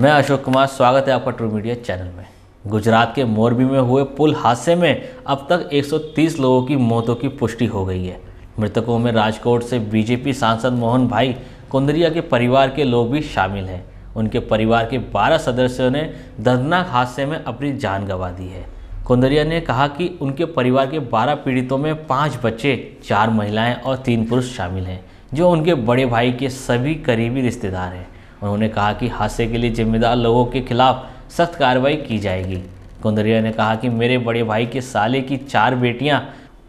मैं अशोक कुमार स्वागत है आपका ट्रू मीडिया चैनल में गुजरात के मोरबी में हुए पुल हादसे में अब तक 130 लोगों की मौतों की पुष्टि हो गई है मृतकों में राजकोट से बीजेपी सांसद मोहन भाई कुंदरिया के परिवार के लोग भी शामिल हैं उनके परिवार के 12 सदस्यों ने दर्दनाक हादसे में अपनी जान गंवा दी है कुंदरिया ने कहा कि उनके परिवार के बारह पीड़ितों में पाँच बच्चे चार महिलाएँ और तीन पुरुष शामिल हैं जो उनके बड़े भाई के सभी करीबी रिश्तेदार हैं उन्होंने कहा कि हादसे के लिए जिम्मेदार लोगों के खिलाफ सख्त कार्रवाई की जाएगी कुंदरिया ने कहा कि मेरे बड़े भाई के साले की चार बेटियां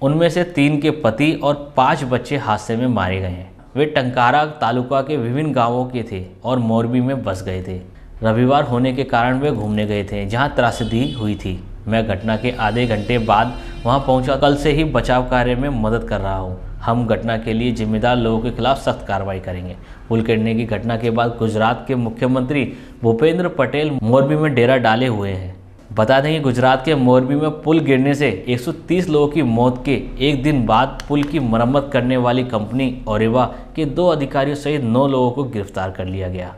उनमें से तीन के पति और पांच बच्चे हादसे में मारे गए हैं वे टंकारा तालुका के विभिन्न गांवों के थे और मोरबी में बस गए थे रविवार होने के कारण वे घूमने गए थे जहां त्रासदी हुई थी मैं घटना के आधे घंटे बाद वहां पहुंचा कल से ही बचाव कार्य में मदद कर रहा हूं हम घटना के लिए जिम्मेदार लोगों के खिलाफ सख्त कार्रवाई करेंगे पुल गिरने की घटना के बाद गुजरात के मुख्यमंत्री भूपेंद्र पटेल मोरबी में डेरा डाले हुए हैं बता दें कि गुजरात के मोरबी में पुल गिरने से 130 लोगों की मौत के एक दिन बाद पुल की मरम्मत करने वाली कंपनी औरवा के दो अधिकारियों सहित नौ लोगों को गिरफ्तार कर लिया गया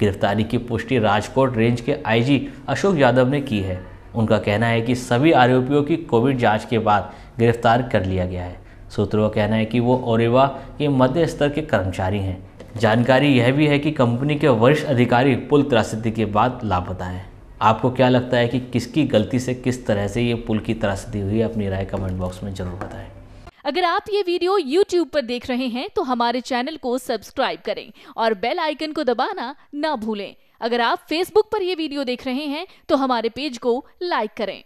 गिरफ्तारी की पुष्टि राजकोट रेंज के आईजी अशोक यादव ने की है उनका कहना है कि सभी आरोपियों की कोविड जांच के बाद गिरफ्तार कर लिया गया है सूत्रों का कहना है कि वो ओरेवा के मध्य स्तर के कर्मचारी हैं जानकारी यह भी है कि कंपनी के वरिष्ठ अधिकारी पुल त्रासदी के बाद लापता है आपको क्या लगता है कि किसकी गलती से किस तरह से ये पुल की त्रासदी हुई अपनी राय कमेंट बॉक्स में जरूर बताएं अगर आप ये वीडियो YouTube पर देख रहे हैं तो हमारे चैनल को सब्सक्राइब करें और बेल आइकन को दबाना ना भूलें अगर आप Facebook पर यह वीडियो देख रहे हैं तो हमारे पेज को लाइक करें